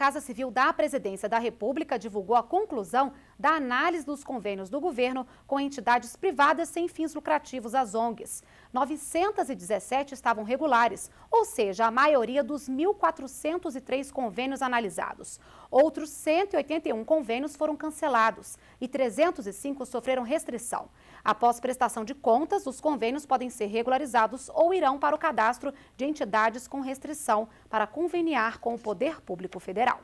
Casa Civil da Presidência da República divulgou a conclusão da análise dos convênios do governo com entidades privadas sem fins lucrativos, as ONGs. 917 estavam regulares, ou seja, a maioria dos 1.403 convênios analisados. Outros 181 convênios foram cancelados e 305 sofreram restrição. Após prestação de contas, os convênios podem ser regularizados ou irão para o cadastro de entidades com restrição para conveniar com o Poder Público Federal.